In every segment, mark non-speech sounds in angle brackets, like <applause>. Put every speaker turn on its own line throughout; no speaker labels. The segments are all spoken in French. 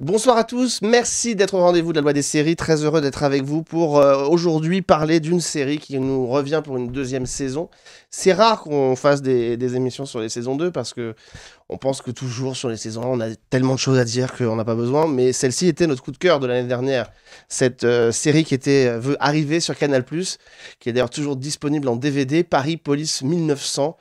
Bonsoir à tous, merci d'être au rendez-vous de la loi des séries, très heureux d'être avec vous pour euh, aujourd'hui parler d'une série qui nous revient pour une deuxième saison. C'est rare qu'on fasse des, émissions sur les saisons 2 parce que on pense que toujours sur les saisons 1 on a tellement de choses à dire qu'on n'a pas besoin, mais celle-ci était notre coup de cœur de l'année dernière. Cette euh, série qui était arrivée euh, veut arriver sur Canal+, qui est d'ailleurs toujours disponible en DVD, Paris Police 1900,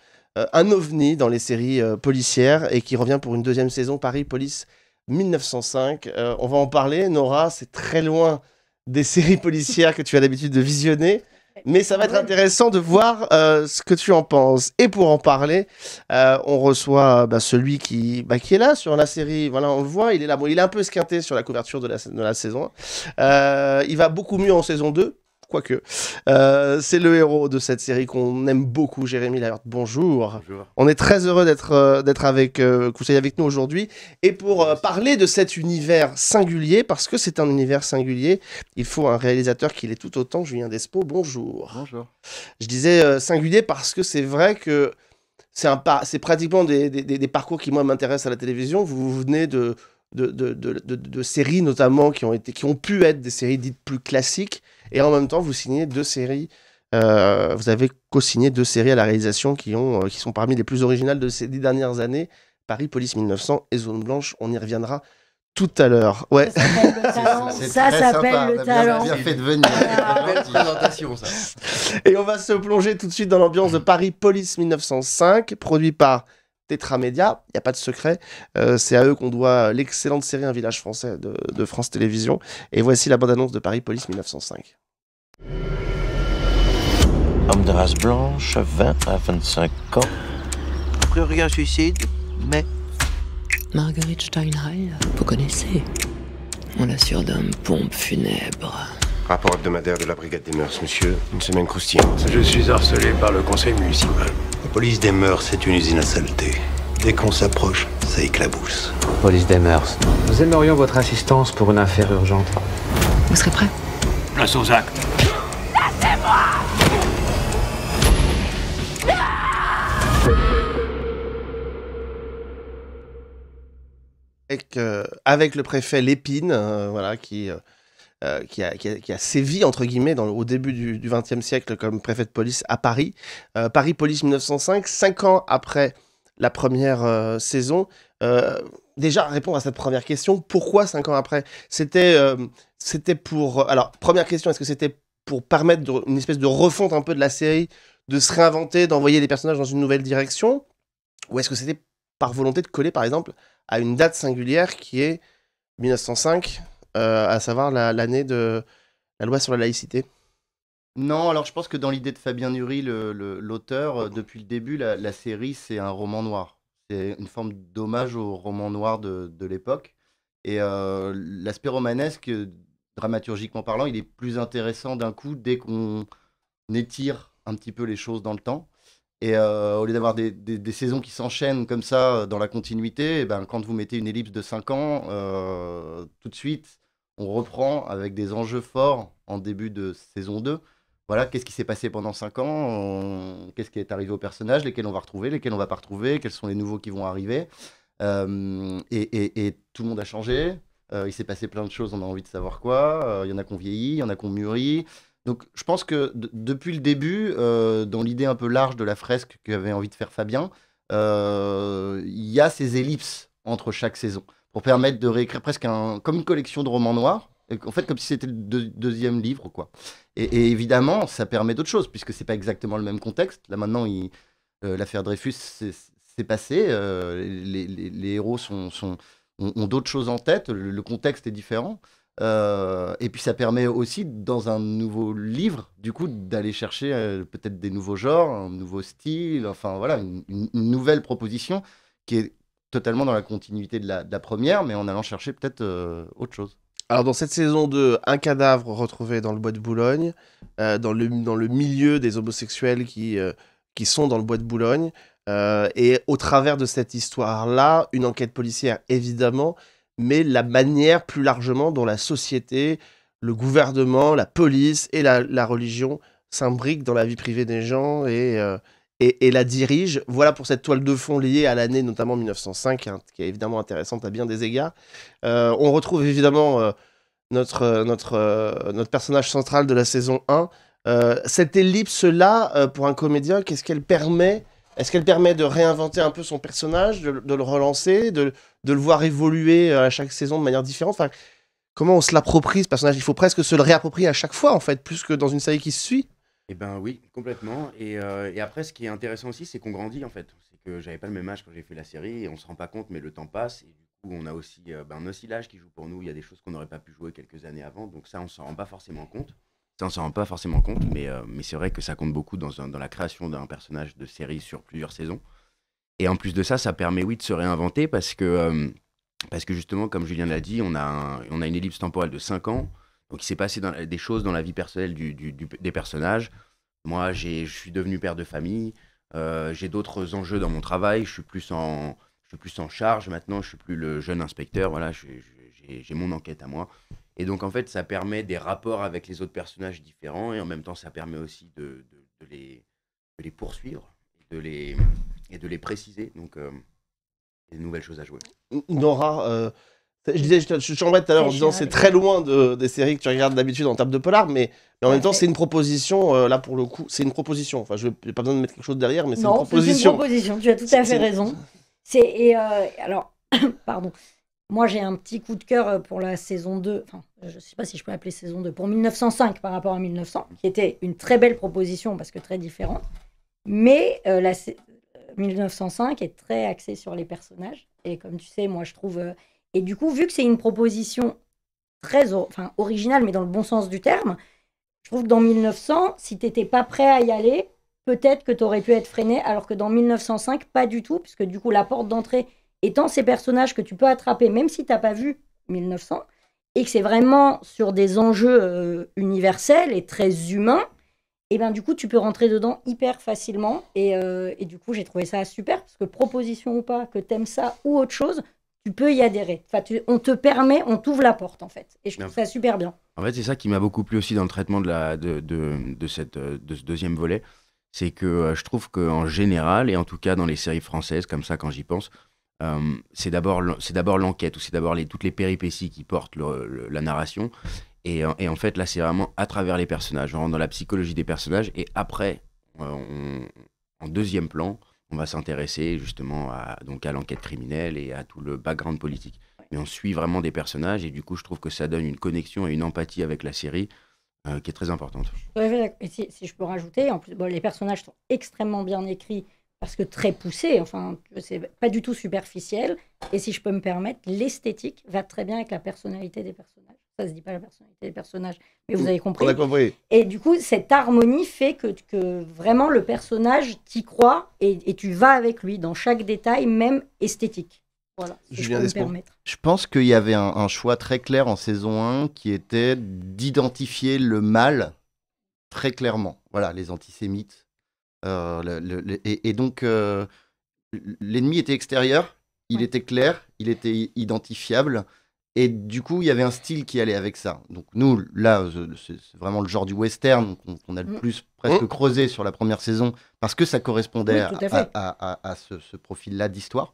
un ovni dans les séries policières et qui revient pour une deuxième saison, Paris Police 1905. Euh, on va en parler. Nora, c'est très loin des <laughs> séries policières que tu as l'habitude de visionner. Mais ça va être intéressant de voir euh, ce que tu en penses. Et pour en parler, euh, on reçoit bah, celui qui, bah, qui est là sur la série. Voilà, on le voit, il est là. il est un peu esquinté sur la couverture de la, de la saison. il va beaucoup mieux en saison 2 quoique. Euh, c'est le héros de cette série qu'on aime beaucoup, Jérémy Laert. Bonjour. On est très heureux d'être euh, d'être avec euh, avec nous aujourd'hui et pour parler de cet univers singulier parce que c'est un univers singulier. Il faut un réalisateur qui l'est tout autant. Julien Despo. Bonjour. Bonjour. Je disais singulier parce que c'est vrai que c'est un c'est pratiquement des, des, parcours qui moi m'intéressent à la télévision. Vous, vous venez de de, de, de de, séries notamment qui ont, été, qui ont pu être des séries dites plus classiques, et en même temps, vous signez deux séries. Euh, vous avez co-signé deux séries à la réalisation qui, ont, euh, qui sont parmi les plus originales de ces dix dernières années Paris Police 1900 et Zone Blanche. On y reviendra tout à l'heure. Ouais. Ça s'appelle le talent. Ça, s'appelle le talent. fait de venir. Ah. présentation, Et on va se plonger tout de suite dans l'ambiance de Paris Police 1905, produit par Tetramédia, il n'y a pas de secret. Euh, c'est à eux qu'on doit l'excellente série Un village français de, France Télévisions. Et voici la bande-annonce de Paris Police 1905.
Homme de race blanche, 20 à 25 ans.
A priori suicide, mais...
Marguerite Steinheil, vous connaissez.
On la d'un pompe funèbre. Rapport hebdomadaire de la brigade des mœurs,
monsieur. Une semaine croustillante. Je suis harcelé par le conseil municipal. La police des mœurs, c'est une usine à saleté. Dès qu'on s'approche, ça éclabousse. Police des mœurs. Nous aimerions votre assistance pour une affaire urgente. Vous serez prêt Place aux
actes. Avec, moi euh, avec, le préfet Lépine, euh, voilà, qui euh, euh, qui, a, sévi, entre guillemets, dans, au début du XXe siècle comme préfet de police à Paris. Euh, Paris Police 1905, cinq ans après la première euh, saison. déjà, répondre à cette première question, pourquoi cinq ans après C'était pour... alors, première question, est-ce que c'était pour permettre une espèce de refonte un peu de la série, de se réinventer, d'envoyer les personnages dans une nouvelle direction Ou est-ce que c'était par volonté de coller, par exemple, à une date singulière qui est 1905 euh, à savoir l'année de la loi sur la laïcité.
Non, alors je pense que dans l'idée de Fabien Nury, l'auteur, euh, depuis le début, la, série, c'est un roman noir. C'est une forme d'hommage au roman noir de, l'époque. Et euh, l'aspect romanesque, dramaturgiquement parlant, il est plus intéressant d'un coup dès qu'on étire un petit peu les choses dans le temps. Et au lieu d'avoir des, saisons qui s'enchaînent comme ça dans la continuité, eh ben, quand vous mettez une ellipse de 5 ans, tout de suite, on reprend avec des enjeux forts en début de saison 2. Voilà, qu'est-ce qui s'est passé pendant 5 ans Qu'est-ce qui est arrivé aux personnages Lesquels on va retrouver Lesquels on va pas retrouver Quels sont les nouveaux qui vont arriver euh, et, tout le monde a changé. Euh, il s'est passé plein de choses, on a envie de savoir quoi. Euh, il y en a qu'on vieillit, il y en a qu'on mûrit. Donc je pense que depuis le début, dans l'idée un peu large de la fresque qu'avait envie de faire Fabien, il y a ces ellipses entre chaque saison permettre de réécrire presque un, comme une collection de romans noirs. En fait, comme si c'était le deuxième livre, quoi. Et, évidemment, ça permet d'autres choses, puisque c'est pas exactement le même contexte. Là, maintenant, euh, l'affaire Dreyfus s'est passée. Euh, les, les, les, héros sont, sont ont, d'autres choses en tête. Le, contexte est différent. Euh, et puis ça permet aussi, dans un nouveau livre, du coup, d'aller chercher peut-être des nouveaux genres, un nouveau style, enfin voilà, une, une nouvelle proposition qui est totalement dans la continuité de la, première, mais en allant chercher peut-être euh,
autre chose. Alors dans cette saison 2, un cadavre retrouvé dans le bois de Boulogne, euh, dans, le, dans le milieu des homosexuels qui, euh, qui sont dans le bois de Boulogne, et au travers de cette histoire-là, une enquête policière évidemment, mais la manière plus largement dont la société, le gouvernement, la police et la, la religion s'imbriquent dans la vie privée des gens et et, la dirige. Voilà pour cette toile de fond liée à l'année notamment 1905, hein, qui est évidemment intéressante à bien des égards. Euh, on retrouve évidemment euh, notre, euh, notre, notre personnage central de la saison 1. cette ellipse-là, pour un comédien, qu'est-ce qu'elle permet Est-ce qu'elle permet de réinventer un peu son personnage, de, le relancer, de, le voir évoluer à chaque saison de manière différente Comment on se l'approprie ce personnage Il faut presque se le réapproprier à chaque fois, en fait, plus que dans une série qui se suit.
Eh ben oui, complètement. Euh, et, après, ce qui est intéressant aussi, c'est qu'on grandit en fait. C'est que j'avais pas le même âge quand j'ai fait la série, et on se rend pas compte, mais le temps passe. Et du coup, on a aussi euh, ben, un oscillage qui joue pour nous. Il y a des choses qu'on n'aurait pas pu jouer quelques années avant, donc ça, on s'en rend pas forcément compte. Ça, on s'en rend pas forcément compte, mais, euh, mais c'est vrai que ça compte beaucoup dans, dans la création d'un personnage de série sur plusieurs saisons. Et en plus de ça, ça permet, oui, de se réinventer parce que, parce que justement, comme Julien l'a dit, on a, on a une ellipse temporelle de 5 ans donc il s'est passé dans, des choses dans la vie personnelle des personnages. Moi, je suis devenu père de famille, euh, j'ai d'autres enjeux dans mon travail, je suis plus en, je suis plus en charge maintenant, je suis plus le jeune inspecteur, voilà, j'ai mon enquête à moi. Et donc en fait, ça permet des rapports avec les autres personnages différents et en même temps, ça permet aussi de, de, les, de les, poursuivre de les, et de les préciser. Donc, euh, il nouvelles choses à jouer.
Nora, euh, je disais, je, je tout à l'heure en disant c'est très loin de, des séries que tu regardes d'habitude en table de polar, mais, en même temps, c'est une proposition, euh, là pour le coup, c'est une proposition. Enfin, je n'ai pas besoin de mettre quelque chose derrière, mais c'est une proposition. c'est une proposition, tu as tout à fait raison.
C'est, et euh, alors, <coughs> pardon, moi j'ai un petit coup de cœur euh, pour la saison 2, enfin, je ne sais pas si je peux l'appeler saison 2, pour 1905 par rapport à 1900, qui était une très belle proposition parce que très différente, mais la, 1905 est très axée sur les personnages. Et comme tu sais, moi je trouve et du coup, vu que c'est une proposition très originale, mais dans le bon sens du terme, je trouve que dans 1900, si tu n'étais pas prêt à y aller, peut-être que tu aurais pu être freiné, alors que dans 1905, pas du tout, puisque du coup, la porte d'entrée étant ces personnages que tu peux attraper, même si tu n'as pas vu 1900, et que c'est vraiment sur des enjeux euh, universels et très humains, et eh bien du coup, tu peux rentrer dedans hyper facilement. Et, euh, et du coup, j'ai trouvé ça super, parce que proposition ou pas, que t'aimes ça ou autre chose, tu peux y adhérer. Enfin, on te permet, on t'ouvre la porte en fait. Et je trouve ça super bien.
En fait, c'est ça qui m'a beaucoup plu aussi dans le traitement de, la, de, de, cette, de ce deuxième volet. C'est que euh, je trouve qu'en général, et en tout cas dans les séries françaises, comme ça quand j'y pense, euh, c'est d'abord l'enquête ou c'est d'abord les, toutes les péripéties qui portent la narration. Et, euh, et, en fait, là, c'est vraiment à travers les personnages. On rentre dans la psychologie des personnages et après, euh, en deuxième plan, on va s'intéresser justement à, donc à l'enquête criminelle et à tout le background politique. Mais on suit vraiment des personnages et du coup, je trouve que ça donne une connexion et une empathie avec la série euh, qui est très importante.
si, je peux rajouter, en plus, les personnages sont extrêmement bien écrits parce que très poussés, enfin, c'est pas du tout superficiel. Et si je peux me permettre, l'esthétique va très bien avec la personnalité des personnages ça se dit pas la personnalité des personnages, mais vous mm. avez compris. On a compris. Et du coup, cette harmonie fait que, que vraiment le personnage t'y croit et, et, tu vas avec lui dans chaque détail, même esthétique. Voilà, si je, peux me
je pense qu'il y avait un, choix très clair en saison 1 qui était d'identifier le mal très clairement. Voilà, les antisémites. Euh, et, donc, euh, l'ennemi était extérieur, il était clair, il était identifiable. Et du coup, il y avait un style qui allait avec ça. Donc nous, là, c'est vraiment le genre du western qu'on a le mm. plus presque mm. creusé sur la première saison, parce que ça correspondait à, ce, profil-là d'histoire.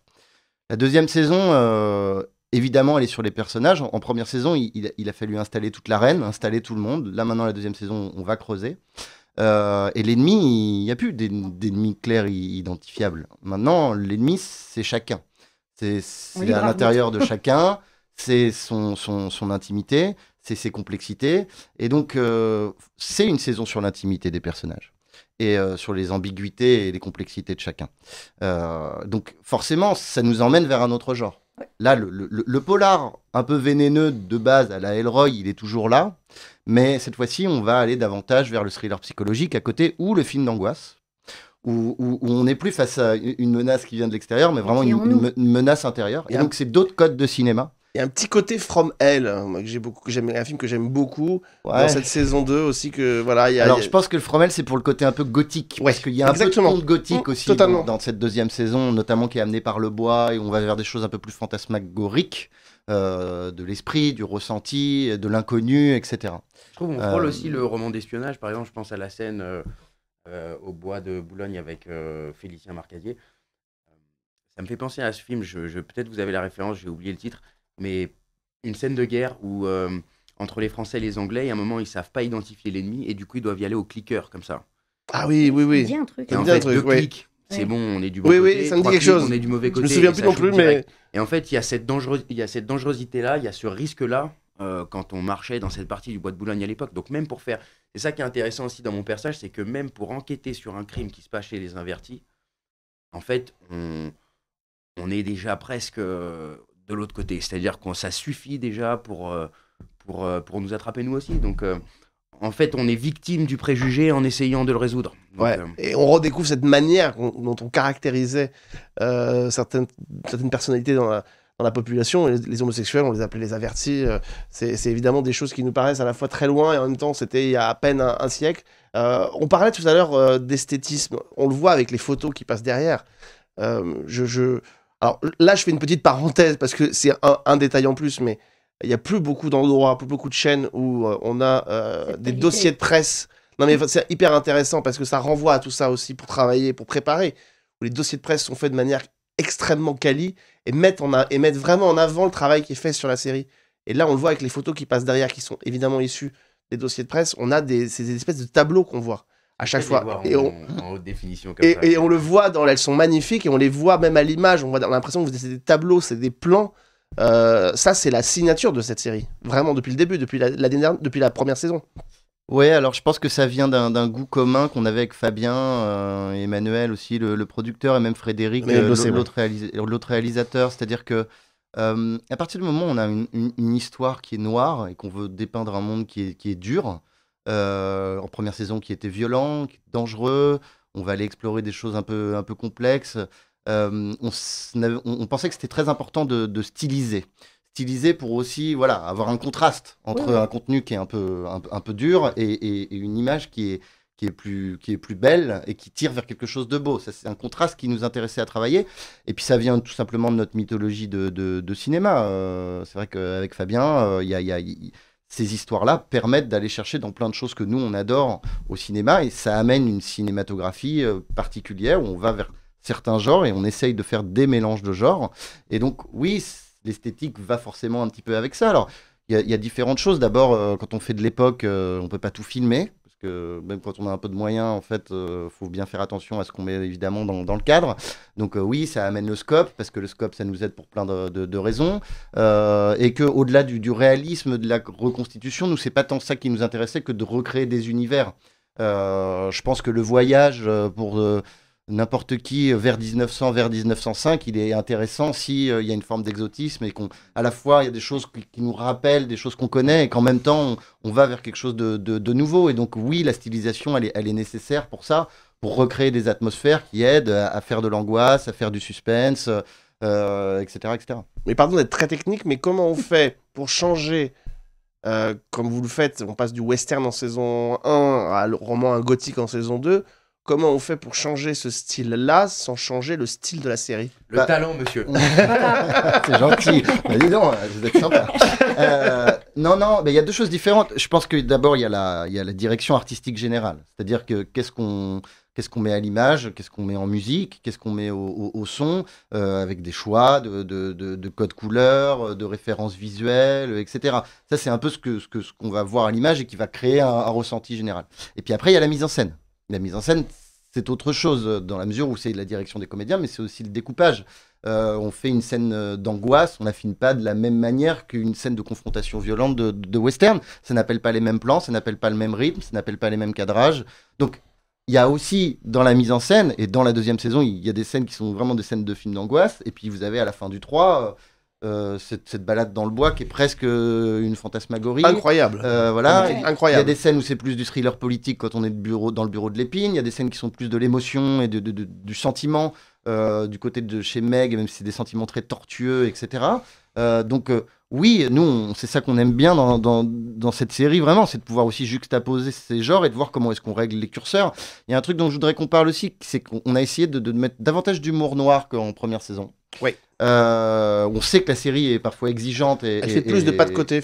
La deuxième saison, euh, évidemment, elle est sur les personnages. En, première saison, il, a fallu installer toute l'arène, installer tout le monde. Là, maintenant, la deuxième saison, on va creuser. Euh, et l'ennemi, il n'y a plus d'ennemi clair identifiable. Maintenant, l'ennemi, c'est chacun. C'est à l'intérieur de chacun. <laughs> c'est son, son, intimité, c'est ses complexités. Et donc, euh, c'est une saison sur l'intimité des personnages et euh, sur les ambiguïtés et les complexités de chacun. Euh, donc, forcément, ça nous emmène vers un autre genre. Là, le, polar un peu vénéneux de base à la Elroy, il est toujours là. Mais cette fois-ci, on va aller davantage vers le thriller psychologique à côté ou le film d'angoisse. Où, on n'est plus face à une menace qui vient de
l'extérieur, mais vraiment une, menace intérieure. et donc, c'est d'autres codes de cinéma il y a un petit côté From Hell hein, que j'ai beaucoup, j'aime, un film que j'aime beaucoup dans cette saison 2 aussi que voilà. Alors je pense que le
From Hell c'est pour le côté un peu gothique parce qu'il y a un peu de gothique mmh, aussi Dans, cette deuxième saison, notamment qui est amené par le bois et on va vers des choses un peu plus fantasmagoriques. Euh, de l'esprit, du ressenti, de l'inconnu, etc. Je trouve qu'on euh... aussi le
roman d'espionnage. Par exemple, je pense à la scène euh, euh, au bois de Boulogne avec Félicien Marcadier. Ça me fait penser à ce film. je Peut-être vous avez la référence, j'ai oublié le titre mais une scène de guerre où euh, entre les Français et les Anglais, à un moment, ils savent pas identifier l'ennemi et du coup, ils doivent y aller au cliqueur comme ça. Ah oui, oui, oui. Ça me dit un truc. Hein. deux ouais. clics, c'est bon, on est du bon côté. Oui, oui, ça me dit quelque chose. On est du mauvais côté. Je me souviens plus non plus, mais. Et en fait, il y a cette, dangereuse... il y a cette dangerosité-là, il y a ce risque-là euh, quand on marchait dans cette partie du bois de Boulogne à l'époque. Donc, même pour faire. C'est ça qui est intéressant aussi dans mon personnage, c'est que même pour enquêter sur un crime qui se passe chez les invertis, en fait, on est déjà presque. Euh, de l'autre côté. C'est-à-dire qu'on ça suffit déjà pour, euh, pour, euh, pour nous attraper nous aussi. Donc, euh, en fait, on est victime du préjugé en
essayant de le résoudre. Et on redécouvre cette manière dont on caractérisait certaines, certaines personnalités dans la, population. Les, homosexuels, on les appelait les avertis. C'est évidemment des choses qui nous paraissent à la fois très loin et en même temps, c'était il y a à peine un, siècle. on parlait tout à l'heure d'esthétisme. On le voit avec les photos qui passent derrière. je alors là, je fais une petite parenthèse parce que c'est un, détail en plus, mais il y a plus beaucoup d'endroits, plus beaucoup de chaînes où euh, on a euh, des dossiers de presse. Non, mais c'est hyper intéressant parce que ça renvoie à tout ça aussi pour travailler, pour préparer. Où les dossiers de presse sont faits de manière extrêmement quali et mettent, vraiment en avant le travail qui est fait sur la série. Et là, on le voit avec les photos qui passent derrière, qui sont évidemment issues des dossiers de presse. On a des, espèces de tableaux qu'on voit à chaque fois. Et on,
en, haute définition. et,
on le voit dans elles sont magnifiques et on les voit même à l'image. On, a l'impression que c'est des tableaux, c'est des plans. Euh, ça, c'est la signature de cette série. Vraiment, depuis le début, depuis la, dernière, depuis la première saison.
Ouais, alors je pense que ça vient d'un goût commun qu'on avait avec Fabien, euh, Emmanuel aussi, le, producteur, et même Frédéric, euh, l'autre réalisateur. C'est-à-dire que à partir du moment où on a une, histoire qui est noire et qu'on veut dépeindre un monde qui est, qui est dur, euh, en première saison qui était violent, dangereux. On va aller explorer des choses un peu, un peu complexes. Euh, on, pensait que c'était très important de, styliser. Styliser pour aussi voilà, avoir un contraste entre un contenu qui est un peu, un, peu dur et, une image qui est, qui, est plus, qui est plus belle et qui tire vers quelque chose de beau. C'est un contraste qui nous intéressait à travailler. Et puis ça vient tout simplement de notre mythologie de, cinéma. Euh, c'est vrai qu'avec Fabien, il y a ces histoires-là permettent d'aller chercher dans plein de choses que nous, on adore au cinéma, et ça amène une cinématographie euh, particulière où on va vers certains genres et on essaye de faire des mélanges de genres. Et donc, oui, l'esthétique va forcément un petit peu avec ça. Alors, il y, a différentes choses. D'abord, euh, quand on fait de l'époque, on euh, on peut pas tout filmer parce que même quand on a un peu de moyens, en fait, euh, faut bien faire attention à ce qu'on met évidemment dans, le cadre. Donc euh, oui, ça amène le scope, parce que le scope, ça nous aide pour plein de, raisons, euh, et que au-delà du, du, réalisme de la reconstitution, nous c'est pas tant ça qui nous intéressait que de recréer des univers. je pense que le voyage pour n'importe qui euh, vers 1900, vers 1905, il est intéressant s'il euh, y a une forme d'exotisme et qu'à la fois il y a des choses qui, nous rappellent des choses qu'on connaît et qu'en même temps on, va vers quelque chose de, nouveau. Et donc oui, la stylisation, elle est, nécessaire pour ça, pour recréer des atmosphères qui aident à, faire de l'angoisse, à faire du suspense,
etc., euh, etc. Mais pardon d'être très technique, mais comment on fait pour changer comme vous le faites, on passe du western en saison 1 à le roman gothique en saison 2 comment on fait pour changer ce style-là sans changer le style de la série Le bah, talent, monsieur. <laughs> c'est gentil. Bah, dis donc, hein, vous êtes sympa. Euh,
non, non, mais il y a deux choses différentes. Je pense que d'abord, il y, a la, direction artistique générale. C'est-à-dire que qu'est-ce qu'on met à l'image, qu'est-ce qu'on met en musique, qu'est-ce qu'on met au, son, euh, avec des choix de, de codes couleurs, euh, de références visuelles, etc. Ça, c'est un peu ce qu'on que, ce qu'on va voir à l'image et qui va créer un, ressenti général. Et puis après, il y a la mise en scène la mise en scène, c'est autre chose, euh, dans la mesure où c'est la direction des comédiens, mais c'est aussi le découpage. Euh, on fait une scène euh, d'angoisse, on la pas de la même manière qu'une scène de confrontation violente de, western. Ça n'appelle pas les mêmes plans, ça n'appelle pas le même rythme, ça n'appelle pas les mêmes cadrages. Donc, il y a aussi dans la mise en scène, et dans la deuxième saison, il y a des scènes qui sont vraiment des scènes de films d'angoisse, et puis vous avez à la fin du 3... Euh, cette, balade dans le bois qui est presque euh, une fantasmagorie. Incroyable. Euh, voilà. Incroyable. Il y a des scènes où c'est plus du thriller politique quand on est de bureau, dans le bureau de l'épine. Il y a des scènes qui sont plus de l'émotion et de, du sentiment du côté de chez Meg, même si c'est des sentiments très tortueux, etc. donc oui, nous, c'est ça qu'on aime bien dans, cette série, vraiment, c'est de pouvoir aussi juxtaposer ces genres et de voir comment est-ce qu'on règle les curseurs. Il y a un truc dont je voudrais qu'on parle aussi, c'est qu'on a essayé de, mettre davantage d'humour noir qu'en première saison. Oui. Euh, on sait que la série est parfois exigeante et. Elle fait plus de pas de côté,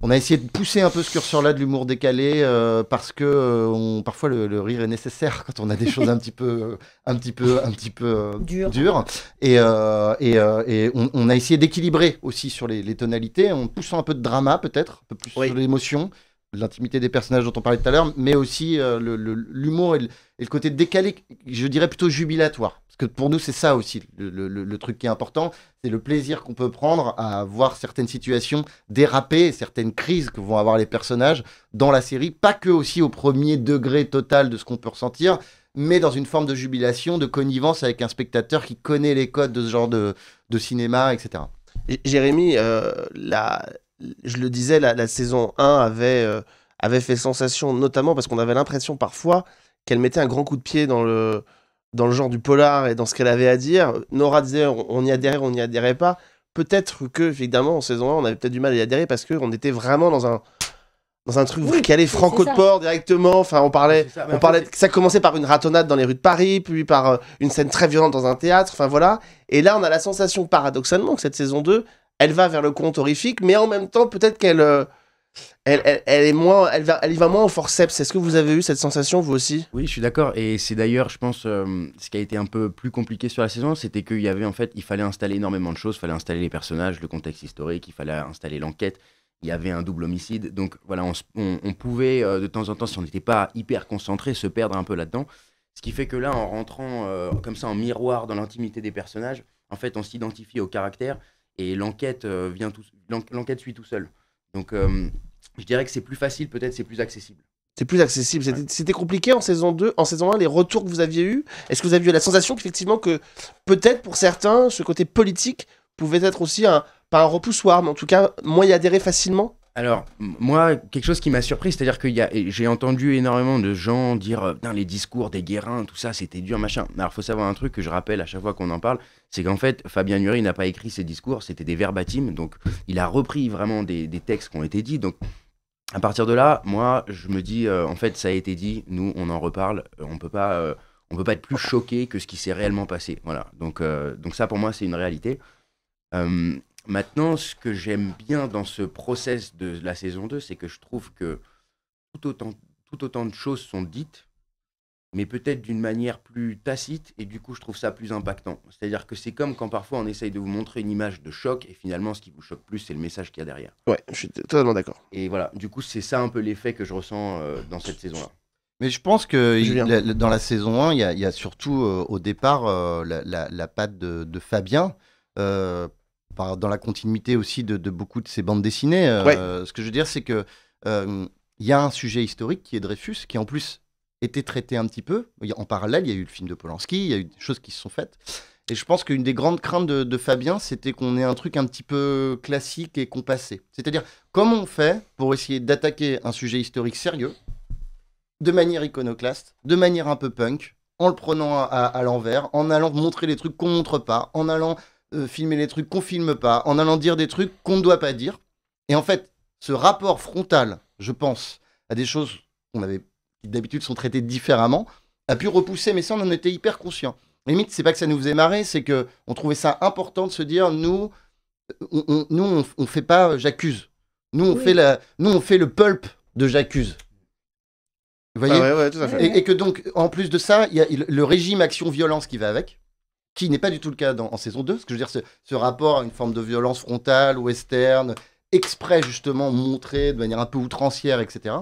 On a essayé de pousser un peu ce curseur-là de l'humour décalé euh, parce que euh, parfois le, rire est nécessaire <laughs> quand on a des choses un petit peu, un petit peu, un petit peu dures. Dur. Et, et on, a essayé d'équilibrer aussi sur les, les, tonalités, en poussant un peu de drama peut-être, un peu plus sur l'émotion, l'intimité des personnages dont on parlait tout à l'heure, mais aussi euh, l'humour et, le côté décalé, je dirais plutôt jubilatoire. Parce que pour nous, c'est ça aussi le, truc qui est important, c'est le plaisir qu'on peut prendre à voir certaines situations déraper, certaines crises que vont avoir les personnages dans la série, pas que aussi au premier degré total de ce qu'on peut ressentir, mais dans une forme de jubilation, de connivence avec un spectateur qui connaît les
codes de ce genre de, de cinéma, etc. Jérémy, euh, je le disais, la, saison 1 euh, avait, fait sensation, notamment parce qu'on avait l'impression parfois qu'elle mettait un grand coup de pied dans le, genre du polar et dans ce qu'elle avait à dire. Nora disait on y adhérait, on n'y adhérait pas. Peut-être que, évidemment, en saison 1, on avait peut-être du mal à y adhérer parce qu'on était vraiment dans un, dans un truc qui allait franco de port directement. Enfin, on parlait, ça, Ça commençait par une ratonnade dans les rues de Paris, puis par euh, une scène très violente dans un théâtre. Enfin voilà. Et là, on a la sensation paradoxalement que cette saison 2, elle va vers le conte horrifique, mais en même temps, peut-être qu'elle, euh, elle, est moins, elle, va, elle y va moins au forceps. Est-ce que vous avez eu cette sensation vous
aussi Oui, je suis d'accord. Et c'est d'ailleurs, je pense, euh, ce qui a été un peu plus compliqué sur la saison, c'était qu'il y avait en fait, il fallait installer énormément de choses. Il fallait installer les personnages, le contexte historique, il fallait installer l'enquête il y avait un double homicide. Donc voilà, on, pouvait euh, de temps en temps, si on n'était pas hyper concentré, se perdre un peu là-dedans. Ce qui fait que là, en rentrant euh, comme ça en miroir dans l'intimité des personnages, en fait, on s'identifie au caractère et l'enquête euh, vient tout, l'enquête suit tout seul. Donc je dirais que c'est plus facile, peut-être c'est plus accessible.
C'est plus accessible. C'était, compliqué en saison 2, en saison 1, les retours que vous aviez eus. Est-ce que vous aviez eu la sensation qu'effectivement que peut-être pour certains, ce côté politique pouvait être aussi un, pas un repoussoir, mais en tout cas, moi y adhérer facilement
alors, moi, quelque chose qui m'a surpris, c'est-à-dire que j'ai entendu énormément de gens dire euh, les discours des guérins, tout ça, c'était dur, machin. Alors, il faut savoir un truc que je rappelle à chaque fois qu'on en parle, c'est qu'en fait, Fabien Nury n'a pas écrit ses discours, c'était des verbatimes, donc il a repris vraiment des, textes qui ont été dits. Donc, à partir de là, moi, je me dis, euh, en fait, ça a été dit, nous, on en reparle, euh, on peut pas, on peut pas être plus choqué que ce qui s'est réellement passé. Voilà. Donc, donc ça, pour moi, c'est une réalité. Euh, maintenant, ce que j'aime bien dans ce process de la saison 2, c'est que je trouve que tout autant, tout autant de choses sont dites, mais peut-être d'une manière plus tacite, et du coup, je trouve ça plus impactant. C'est-à-dire que c'est comme quand parfois on essaye de vous montrer une image de choc, et finalement, ce qui vous choque plus, c'est le message qu'il y a derrière. Ouais, je suis totalement d'accord. Et voilà, du coup, c'est ça un peu l'effet que je ressens euh, dans cette saison-là.
Mais je pense que dans la saison 1, il y a, surtout euh, au départ la, patte de, de Fabien dans la continuité aussi de, beaucoup de ces bandes dessinées. Euh, ce que je veux dire, c'est que euh, il y a un sujet historique qui est Dreyfus, qui en plus était traité un petit peu. En parallèle, il y a eu le film de Polanski, il y a eu des choses qui se sont faites. Et je pense qu'une des grandes craintes de, Fabien, c'était qu'on ait un truc un petit peu classique et compassé. C'est-à-dire, comment on fait pour essayer d'attaquer un sujet historique sérieux, de manière iconoclaste, de manière un peu punk, en le prenant à, à l'envers, en allant montrer les trucs qu'on montre pas, en allant euh, filmer les trucs qu'on filme pas, en allant dire des trucs qu'on ne doit pas dire. Et en fait, ce rapport frontal, je pense, à des choses qu'on avait qui d'habitude sont traitées différemment, a pu repousser, mais ça on en était hyper conscient. Limite, c'est pas que ça nous faisait marrer, c'est que on trouvait ça important de se dire nous, euh, on, on nous on, fait pas euh, j'accuse. Nous on fait la, nous on fait le pulp de j'accuse. Vous voyez ah et, que donc en plus de ça, il y a le régime action violence qui va avec qui n'est pas du tout le cas dans, en saison 2. Ce que je veux dire, ce, rapport à une forme de violence frontale, ou western, exprès justement montré de manière un peu outrancière, etc.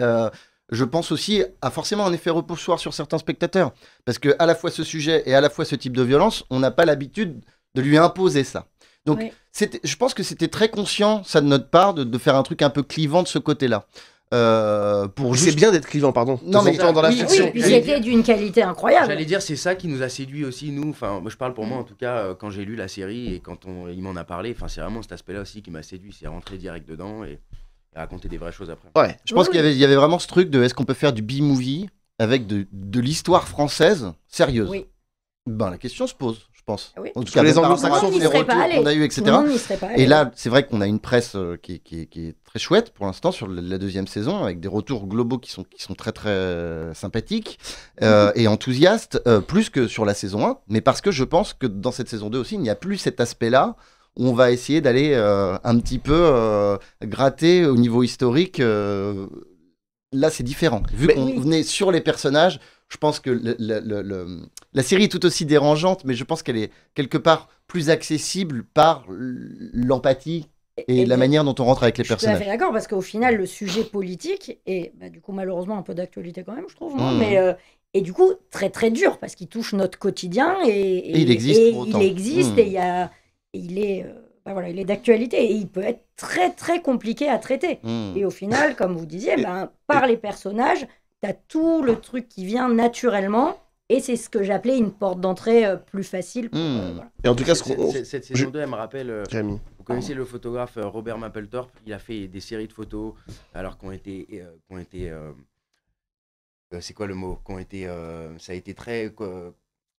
Euh, je pense aussi à forcément un effet repoussoir sur certains spectateurs. Parce que à la fois ce sujet et à la fois ce type de violence, on n'a pas l'habitude de lui imposer ça. Donc je pense que c'était très conscient, ça de notre part, de, faire un truc un peu clivant de ce côté-là. Euh, pour C'est bien d'être clivant, pardon. Non, mais dans la fiction.
d'une qualité incroyable. J'allais
dire, c'est ça qui nous a séduit aussi, nous. Enfin, je parle pour moi, en tout cas, euh, quand j'ai lu la série et quand on, il m'en a parlé, enfin, c'est vraiment cet aspect-là aussi qui m'a séduit. C'est rentrer direct dedans et, raconter des vraies choses après. Ouais, je pense qu'il y, y, avait
vraiment ce truc de est-ce qu'on peut faire du B-movie avec de, de l'histoire française sérieuse Oui. Ben, la question se pose. Ah en tout cas, les les retours qu'on a eu, etc. Et là, c'est vrai qu'on a une presse euh, qui est, très chouette pour l'instant sur la deuxième saison, avec des retours globaux qui sont, qui sont très très euh, sympathiques euh, mhm. et enthousiastes, plus que sur la saison 1, mais parce que je pense que dans cette saison 2 aussi, il n'y a plus cet aspect-là où on va essayer d'aller un petit peu gratter au niveau historique là, c'est différent. Vu qu'on venait sur les personnages, je pense que le, la série est tout aussi dérangeante, mais je pense qu'elle est quelque part plus accessible par l'empathie et, la manière dont on rentre avec les personnages. Je suis
d'accord, parce qu'au final, le sujet politique est, bah, du coup, malheureusement, un peu d'actualité quand même, je trouve. Hein, hmm. mais, euh, et du coup, très très dur, parce qu'il touche notre quotidien. Et, il existe. il existe, et il, hmm. a, il est. Euh, bah voilà, il est d'actualité et il peut être très très compliqué à traiter. Hmm. Et au final, comme vous disiez, ben, par les personnages, tu as tout le truc qui vient naturellement. Et c'est ce que j'appelais une porte d'entrée euh, plus facile. Hmm. Euh,
et en tout cas, ce cette saison 2,
elle me rappelle. Euh, vous connaissez le photographe Robert Mapplethorpe Il a fait des séries de photos alors qu'on était. Qu c'est quoi le mot ça a été très.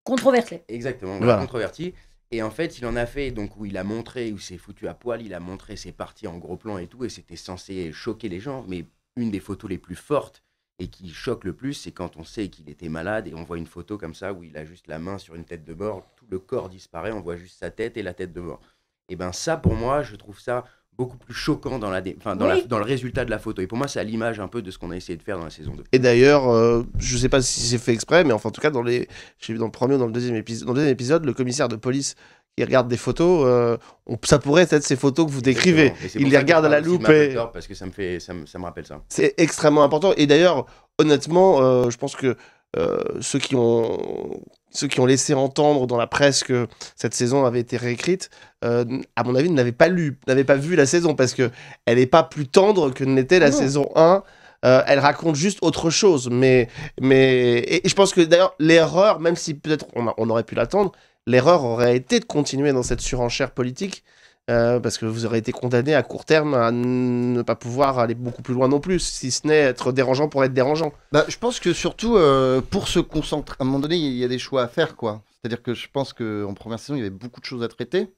Controversé. Exactement, controversé. controverti. Et en fait, il en a fait, donc où il a montré, où s'est foutu à poil, il a montré ses parties en gros plan et tout, et c'était censé choquer les gens. Mais une des photos les plus fortes et qui choque le plus, c'est quand on sait qu'il était malade et on voit une photo comme ça où il a juste la main sur une tête de mort, tout le corps disparaît, on voit juste sa tête et la tête de mort. Et ben ça, pour moi, je trouve ça beaucoup plus choquant dans, la, enfin, dans, le résultat de la photo. Et pour moi, c'est à l'image un peu de ce qu'on a essayé de faire dans la saison 2.
Et d'ailleurs, euh, je sais pas si c'est fait exprès, mais enfin, en tout cas, dans, les, vu dans le premier ou dans le, deuxième épisode, dans le deuxième épisode, le commissaire de police qui regarde des photos, euh, ça pourrait être ces photos que vous décrivez. Il les regarde à la loupe.
Parce que ça me, fait, ça me, ça me rappelle ça.
C'est extrêmement important. Et d'ailleurs, honnêtement, euh, je pense que ceux qui ont ceux qui ont laissé entendre dans la presse que cette saison avait été réécrite, euh, à mon avis, n'avaient pas lu, n'avaient pas vu la saison parce que elle n'est pas plus tendre que n'était la saison 1. Euh, elle raconte juste autre chose, mais mais et, je pense que d'ailleurs l'erreur, même si peut-être on, aurait pu l'attendre, l'erreur aurait été de continuer dans cette surenchère politique euh, parce que vous aurez été condamné à court terme à ne pas pouvoir aller beaucoup plus loin non plus, si ce n'est être dérangeant pour être dérangeant. Bah, je pense que surtout, euh, pour se concentrer,
à un moment donné, il y a des choix à faire, quoi. C'est-à-dire que je pense qu'en première saison, il y avait beaucoup de choses à traiter.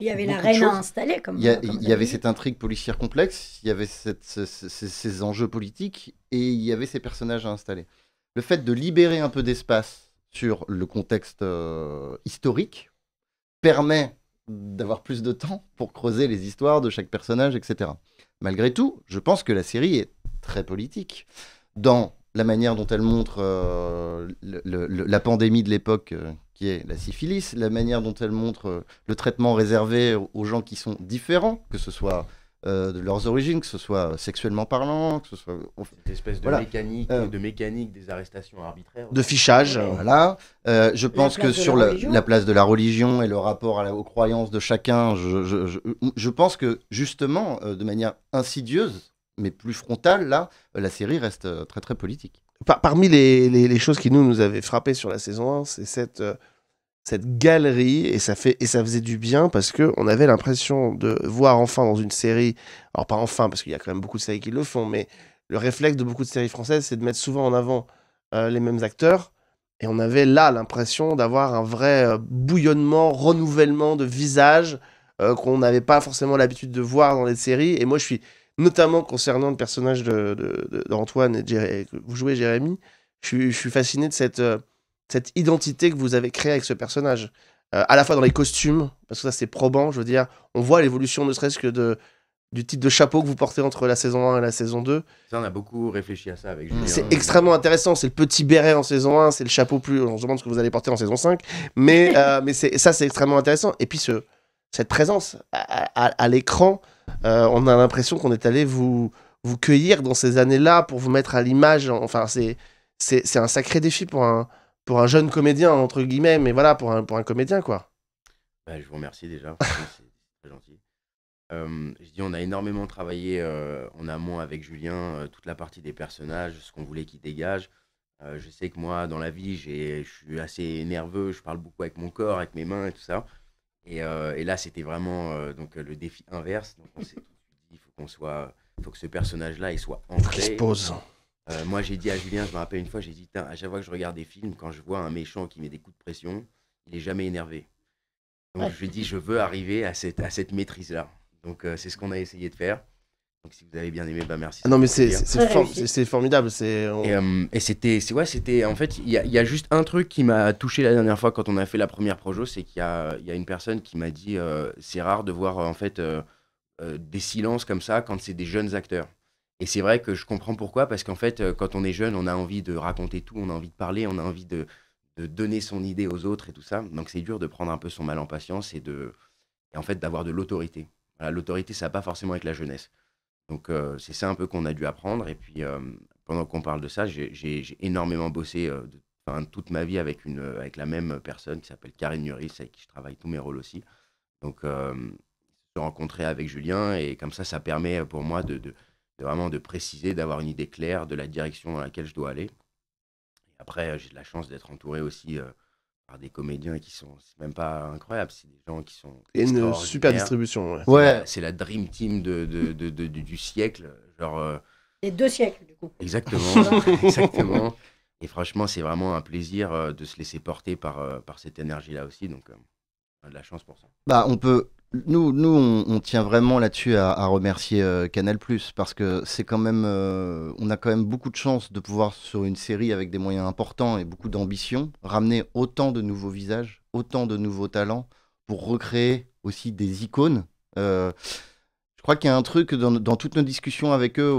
Il y avait la reine à installer, comme Il y, avait
cette intrigue policière complexe, il y avait cette, ces enjeux politiques, et il y avait ces personnages à installer. Le fait de libérer un peu d'espace sur le contexte euh, historique permet d'avoir plus de temps pour creuser les histoires de chaque personnage, etc. Malgré tout, je pense que la série est très politique dans la manière dont elle montre euh, la pandémie de l'époque euh, qui est la syphilis, la manière dont elle montre euh, le traitement réservé aux gens qui sont différents, que ce soit euh, de leurs origines, que ce soit sexuellement parlant, que ce soit. Cette espèce de, mécanique, euh, de mécanique des
arrestations arbitraires. De fichage, voilà.
Euh, je pense que sur la, place de la religion et le rapport à aux croyances de chacun, je, pense que justement, de manière
insidieuse, mais plus frontale, là, la série reste très très politique. parmi les, les, choses qui nous, nous avaient frappé sur la saison 1, c'est cette cette galerie et ça fait et ça faisait du bien parce que on avait l'impression de voir enfin dans une série alors pas enfin parce qu'il y a quand même beaucoup de séries qui le font mais le réflexe de beaucoup de séries françaises c'est de mettre souvent en avant euh, les mêmes acteurs et on avait là l'impression d'avoir un vrai euh, bouillonnement renouvellement de visage euh, qu'on n'avait pas forcément l'habitude de voir dans les séries et moi je suis notamment concernant le personnage d'Antoine de, et vous jouez Jérémy je suis fasciné de cette cette identité que vous avez créée avec ce personnage. Euh, à la fois dans les costumes, parce que ça c'est probant, je veux dire, on voit l'évolution ne serait-ce que de, du type de chapeau que vous portez entre la saison 1 et la saison 2.
Ça, on a beaucoup réfléchi à ça avec Julien. C'est extrêmement
intéressant. C'est le petit béret en saison 1, c'est le chapeau plus. On se demande ce que vous allez porter en saison 5. Mais, <laughs> euh, mais ça, c'est extrêmement intéressant. Et puis, ce, cette présence à, l'écran, euh, on a l'impression qu'on est allé vous, vous cueillir dans ces années-là pour vous mettre à l'image. Enfin, c'est un sacré défi pour un, pour un jeune comédien, entre guillemets, mais voilà, pour un, comédien, quoi.
Bah, je vous remercie déjà, c'est très gentil. Euh, je dis, on a énormément travaillé euh, en amont avec Julien, euh, toute la partie des personnages, ce qu'on voulait qu'il dégage. je sais que moi, dans la vie, je suis assez nerveux, je parle beaucoup avec mon corps, avec mes mains et tout ça. Et, là, c'était vraiment donc, le défi inverse. Donc, on il faut qu'on soit, faut que ce personnage-là, il soit ancré. Il se pose. Euh, moi, j'ai dit à Julien, je me rappelle une fois, j'ai dit, à chaque fois que je regarde des films, quand je vois un méchant qui met des coups de pression, il est jamais énervé. Donc, lui ai dit « je veux arriver à cette, à cette maîtrise-là. Donc, euh, c'est ce qu'on a essayé de faire. Donc, si vous avez bien aimé, bah merci. Ah non, mais c'est formidable. Et,
euh, et c'était,
ouais, c'était. En fait, il y, a juste un truc qui m'a touché la dernière fois quand on a fait la première projo, c'est qu'il y a, y a, une personne qui m'a dit, c'est rare de voir en fait des silences comme ça quand c'est des jeunes acteurs. Et c'est vrai que je comprends pourquoi, parce qu'en fait, euh, quand on est jeune, on a envie de raconter tout, on a envie de parler, on a envie de, donner son idée aux autres et tout ça. Donc c'est dur de prendre un peu son mal en patience et, de, et en fait d'avoir de l'autorité. L'autorité, ça n'a pas forcément avec la jeunesse. Donc euh, c'est ça un peu qu'on a dû apprendre. Et puis euh, pendant qu'on parle de ça, j'ai énormément bossé toute ma vie avec, une, avec la même personne qui s'appelle Karine Nuris, avec qui je travaille tous mes rôles aussi. Donc se rencontrer avec Julien et comme ça, ça permet pour moi de de vraiment de préciser, d'avoir une idée claire de la direction dans laquelle je dois aller. Et après, euh, j'ai de la chance d'être entouré aussi euh, par des comédiens qui sont même pas incroyables, c'est des gens qui sont une super distribution. Ouais, c'est la dream team de, de, de, du siècle, genre.
Des euh, deux siècles du coup. Exactement, <laughs> exactement.
Et franchement, c'est vraiment un plaisir de se laisser porter par, par cette énergie-là aussi. Donc, on a de la chance pour ça.
Bah, on peut nous, on, tient vraiment là-dessus à, remercier euh, Canal, parce que c'est quand même. Euh, on a quand même beaucoup de chance de pouvoir, sur une série avec des moyens importants et beaucoup d'ambition, ramener autant de nouveaux visages, autant de nouveaux talents pour recréer aussi des icônes. Euh, je crois qu'il y a un truc dans, toutes nos discussions avec eux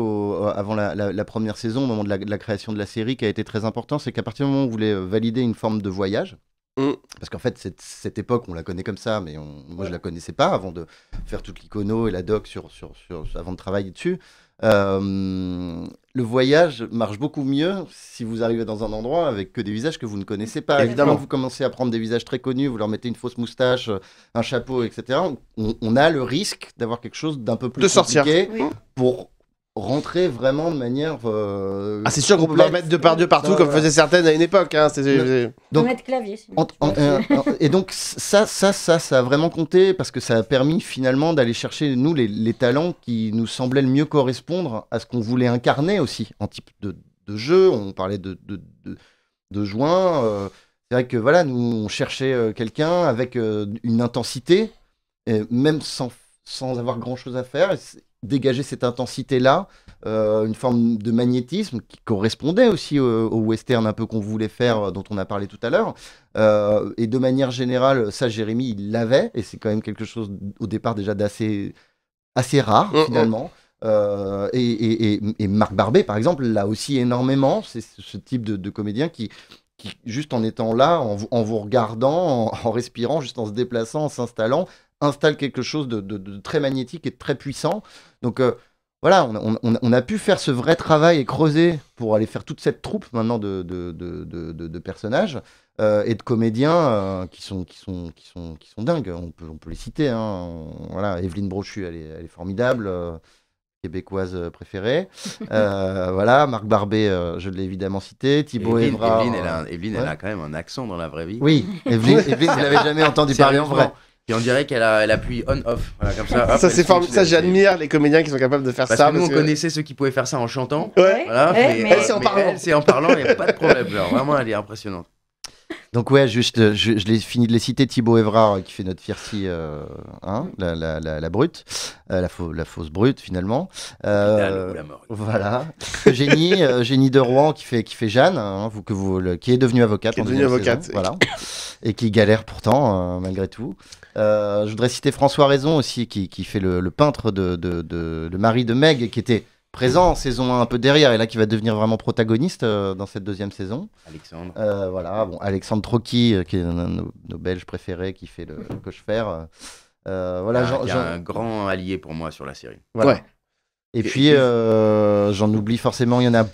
avant la, première saison, au moment de la, création de la série, qui a été très important, c'est qu'à partir du moment où on voulait valider une forme de voyage, Mm. Parce qu'en fait, cette, époque, on la connaît comme ça, mais moi, je je la connaissais pas avant de faire toute l'icono et la doc sur, sur, sur, avant de travailler dessus. Euh, le voyage marche beaucoup mieux si vous arrivez dans un endroit avec que des visages que vous ne connaissez pas. Évidemment, vous commencez à prendre des visages très connus, vous leur mettez une fausse moustache, un chapeau, etc. On, a le risque d'avoir quelque chose d'un peu plus de compliqué pour rentrer vraiment de manière. Euh, ah, c'est sûr qu'on peut pas mettre de par deux partout comme faisait faisaient
certaines à une époque. Hein,
donc,
mettre clavier.
Euh, et donc, ça, ça,
ça, ça a vraiment compté parce que ça a permis finalement d'aller chercher, nous, les, talents qui nous semblaient le mieux correspondre à ce qu'on voulait incarner aussi en type de, de jeu. On parlait de, de, de, de euh, c'est vrai que voilà, nous, on cherchait quelqu'un avec une intensité, même sans, sans avoir grand chose à faire dégager cette intensité-là, euh, une forme de magnétisme qui correspondait aussi au, western un peu qu'on voulait faire, euh, dont on a parlé tout à l'heure. Euh, et de manière générale, ça, Jérémy, il l'avait, et c'est quand même quelque chose au départ déjà d'assez assez rare finalement. et, et, Marc Barbet, par exemple, l'a aussi énormément. C'est ce type de, comédien qui, qui, juste en étant là, en, vous regardant, en, en, respirant, juste en se déplaçant, en s'installant, installe quelque chose de, très magnétique et de très puissant. Donc euh, voilà, on, a pu faire ce vrai travail et creuser pour aller faire toute cette troupe maintenant de, de personnages euh, et de comédiens euh, qui, sont, qui, sont, qui, sont, qui sont dingues. On peut, on peut les citer. Hein. Voilà, Evelyne Brochu, elle est, formidable québécoise préférée. <laughs> voilà, Marc Barbet, je l'ai évidemment cité. Thibaut Evelyne, Evelyne, elle, a, quand même un accent dans la vraie vie. Oui, Evelyne, je ne l'avais jamais entendu parler en
vrai.
Et on dirait qu'elle elle appuie on-off. Voilà, comme ça, ça, c'est formidable. Ça,
j'admire les comédiens qui sont capables
de faire parce ça. Que nous, on connaissait ceux qui pouvaient faire ça en chantant. Ouais. mais, c'est en parlant. C'est en parlant, il n'y a pas de problème. vraiment, elle est impressionnante.
Donc ouais, juste, euh, je, je l'ai fini de les citer, Thibaut Evrard euh, qui fait notre fierté, euh, hein, la, la, brute, la, fausse brute finalement. La mort. Voilà. Génie, Génie de Rouen qui fait, qui fait Jeanne, hein, vous, que vous, qui est devenue avocate. avocate. voilà. Et qui galère pourtant malgré tout. Euh, je voudrais citer François Raison aussi, qui, qui fait le, peintre de, de, de, de Meg, qui était présent en saison 1 un peu derrière et là qui va devenir vraiment protagoniste euh, dans cette deuxième saison. Alexandre. Euh, voilà, bon, Alexandre troqui qui est un de nos, Belges préférés, qui fait le, le cochefer. voilà, ah, un grand allié pour moi sur la série. Ouais. Et, et puis,
j'en oublie forcément, il y en a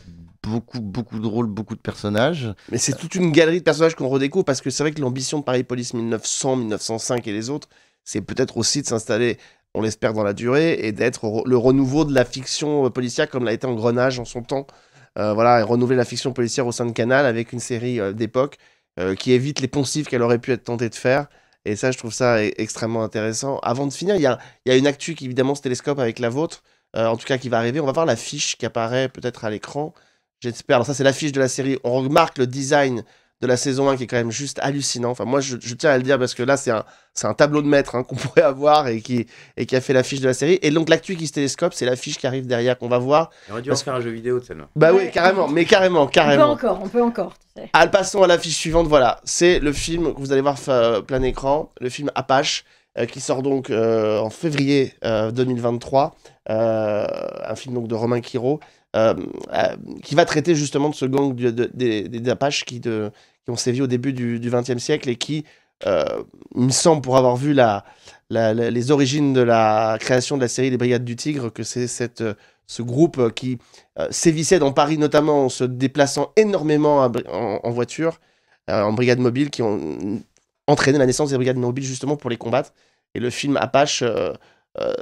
beaucoup, beaucoup de rôles, beaucoup de personnages. Mais c'est toute une galerie de personnages qu'on redécouvre parce que c'est vrai que l'ambition de Paris Police 1900, 1905 et les autres, c'est peut-être aussi de s'installer, on l'espère, dans la durée et d'être le renouveau de la fiction euh, policière comme l'a été en Grenage en son temps. Euh, voilà, et renouveler la fiction policière au sein de Canal avec une série euh, d'époque qui évite les poncifs qu'elle aurait pu être tentée de faire. Et ça, je trouve ça e-, extrêmement intéressant. Avant de finir, il y a, y a, une actu qui évidemment se télescope avec la vôtre, en tout cas qui va arriver. On va voir la fiche qui apparaît peut-être à l'écran. J'espère. Alors ça, c'est l'affiche de la série. On remarque le design de la saison 1 qui est quand même juste hallucinant. Enfin, moi, je, tiens à le dire parce que là, c'est un, un tableau de maître hein, <laughs> qu'on pourrait avoir et qui, et qui a fait l'affiche de la série. Et donc, l'actu qui se télescope, c'est l'affiche qui arrive derrière qu'on va voir. On aurait dû parce... en faire un jeu vidéo de celle-là. Bah oui, carrément, mais carrément, carrément. On peut
encore, on peut encore.
Ah, passons à l'affiche suivante. Voilà, c'est le film que vous allez voir euh, plein écran, le film Apache, euh, qui sort donc euh, en février 2023. un film donc de Romain Quiro. Euh, euh, qui va traiter justement de ce gang de, des, Apaches qui, de, qui ont sévi au début du XXe siècle et qui, euh, il me semble, pour avoir vu la, les origines de la création de la série des Brigades du Tigre, que c'est cette ce groupe qui sévissait dans Paris notamment en se déplaçant énormément en, voiture, en brigade mobile, qui ont entraîné la naissance des brigades mobiles justement pour les combattre. Et le film Apache euh,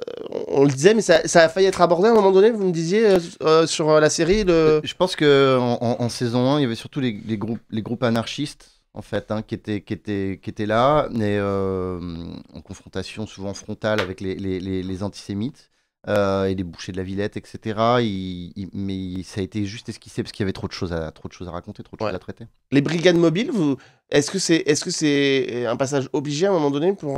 on le disait, mais ça, a failli être abordé à un moment donné, vous me disiez, euh, euh, sur la série. Je pense que en, saison 1, il y avait surtout les,
groupes, les groupes anarchistes, en fait, hein, qui, étaient, qui, étaient, qui étaient là, mais en confrontation souvent frontale avec les, antisémites. et les bouchers de la Villette, etc. mais ça a été juste esquissé parce qu'il y avait trop de choses à, trop de choses à raconter, trop de choses
à traiter. Les brigades mobiles, est-ce que c'est est -ce c'est un passage obligé à un moment donné pour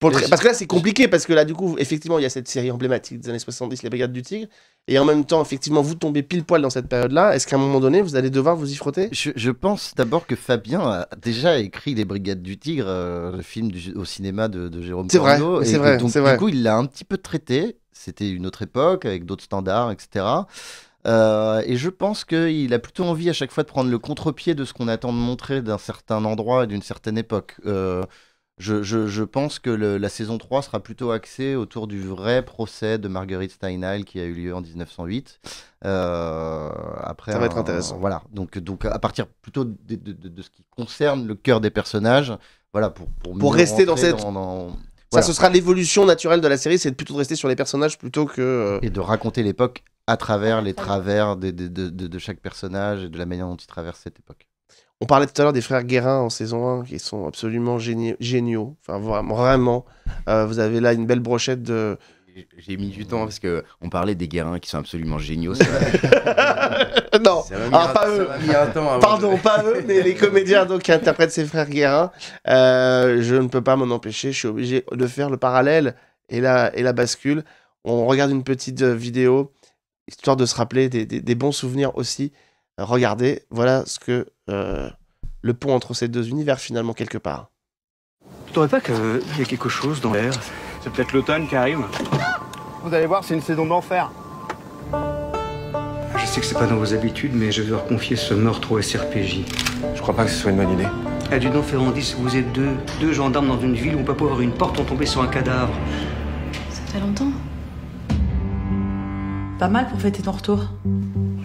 parce que là, c'est compliqué, parce que là, du coup, effectivement, il y a cette série emblématique des années 70, Les Brigades du Tigre, et en même temps, effectivement, vous tombez pile poil dans cette période-là. Est-ce qu'à un moment donné, vous allez devoir vous y frotter je, pense d'abord que Fabien a déjà écrit Les Brigades du Tigre, euh, le film
au cinéma de, Jérôme C'est vrai, c'est vrai. Donc, du coup, il l'a un petit peu traité. C'était une autre époque, avec d'autres standards, etc. Euh, et je pense qu'il a plutôt envie à chaque fois de prendre le contre-pied de ce qu'on attend de montrer d'un certain endroit et d'une certaine époque. Euh, je, pense que la saison 3 sera plutôt axée autour du vrai procès de Marguerite Steinheil qui a eu lieu en 1908. Euh, après, ça va être intéressant. Voilà, donc, donc à partir plutôt de, de, ce qui concerne le cœur des personnages, voilà, pour, pour, pour rester dans cette... Ça, ce sera
l'évolution naturelle de la série, c'est plutôt de rester sur les personnages plutôt que... Euh, et de
raconter l'époque à travers ah, les travers de, de chaque personnage et de la manière dont il traverse
cette époque. On parlait tout à l'heure des frères Guérin en saison 1, qui sont absolument géniaux. Enfin, vraiment. Euh, vous avez là une belle brochette de. J'ai mis du temps parce que on
parlait des Guérin qui sont absolument géniaux.
<laughs>
non, ah, pas eux. Pardon, pas
eux, mais les comédiens donc qui interprètent ces frères Guérin. Euh, je ne peux pas m'en empêcher. Je suis obligé de faire le parallèle et la, et la bascule. On regarde une petite euh, vidéo histoire de se rappeler des bons souvenirs aussi regardez, voilà ce que euh, le pont entre ces deux univers finalement quelque part. Tu trouves pas qu'il euh, y a quelque chose dans l'air C'est peut-être l'automne qui arrive. Vous allez voir, c'est une saison d'enfer.
Je sais que c'est pas dans vos habitudes, mais je vais leur confier ce meurtre au SRPJ. Je crois pas que ce soit une bonne idée. Adjudant Ferrandis, vous êtes deux, deux gendarmes dans une ville où on
peut pas ouvrir une porte, on tombé sur un cadavre.
Ça fait longtemps. Pas mal pour fêter ton retour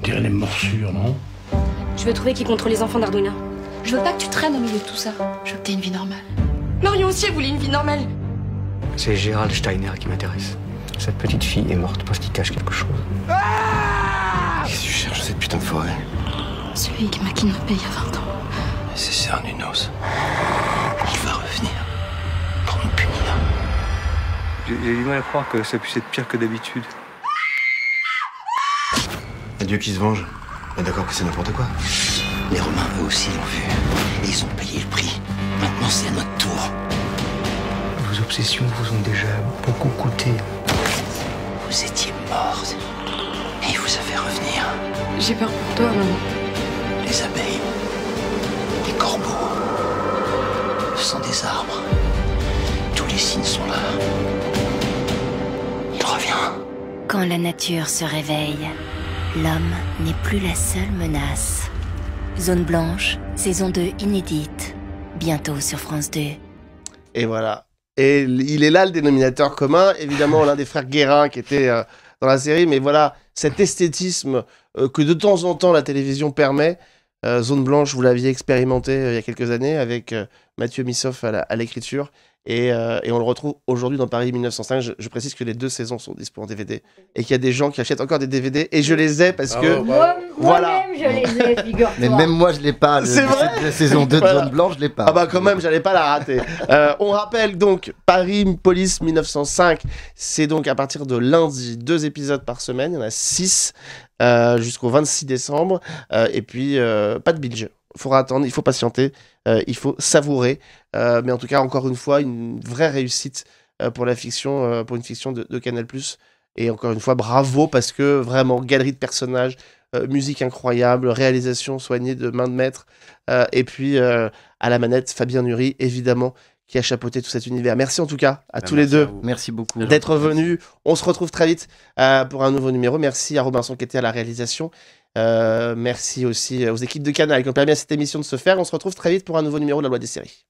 dirais les morsures, non Je veux trouver qui contrôle les enfants d'Ardouna. Je veux pas que tu traînes au milieu de tout ça. Je veux que t'aies une vie normale. Marion aussi, elle voulait une vie normale.
C'est Gérald Steiner qui m'intéresse. Cette petite fille est morte parce qu'il cache quelque chose. Ah Qu'est-ce que tu cherches cette putain de forêt
Celui qui m'a kidnappé il y a 20 ans.
C'est Sernunos. Il va revenir pour nous
punir. J'ai du mal à croire que ça puisse être pire que d'habitude.
Dieu qui se venge. On est d'accord que c'est n'importe quoi. Les Romains, eux aussi, l'ont vu. Et ils ont payé le prix. Maintenant, c'est à notre tour. Vos obsessions vous ont déjà beaucoup coûté.
Vous étiez morte. Et vous avez fait revenir. J'ai peur pour toi, maman. Les abeilles. Les corbeaux. Le sang des arbres. Tous les signes sont là. Il revient.
Quand la nature se réveille l'homme n'est plus la seule menace. Zone blanche, saison 2 inédite, bientôt sur France 2.
Et voilà. Et il est là le dénominateur commun, évidemment l'un des frères Guérin qui était euh, dans la série, mais voilà cet esthétisme euh, que de temps en temps la télévision permet euh, Zone Blanche, vous l'aviez expérimenté euh, il y a quelques années avec euh, Mathieu Missoff à l'écriture. Et, on le retrouve aujourd'hui dans Paris 1905. Je, précise que les deux saisons sont disponibles en DVD. Et qu'il y a des gens qui achètent encore des DVD. Et je les ai parce que. voilà.
même je les ai, Mais même moi,
je l'ai pas. C'est vrai La saison 2 de Zone Blanche, je l'ai pas. Ah bah quand même, j'allais pas la rater. <laughs> on rappelle donc Paris Police 1905. C'est donc à partir de lundi, deux épisodes par semaine. Il y en a six. Euh, jusqu'au 26 décembre. Euh, et puis, euh, pas de bilge. Il faudra attendre, il faut patienter, il faut savourer. mais en tout cas, encore une fois, une vraie réussite pour la fiction, pour une fiction de, de Canal+. Et encore une fois, bravo parce que vraiment, galerie de personnages, musique incroyable, réalisation soignée de main de maître. et puis, à la manette, Fabien Nury, évidemment, qui a chapeauté tout cet univers. Merci en tout cas à bah, tous les deux. Merci beaucoup. D'être venus. On se retrouve très vite euh, pour un nouveau numéro. Merci à Robinson qui était à la réalisation. Euh, merci aussi aux équipes de Canal qui ont permis à cette émission de se faire. On se retrouve très vite pour un nouveau numéro de la loi des séries.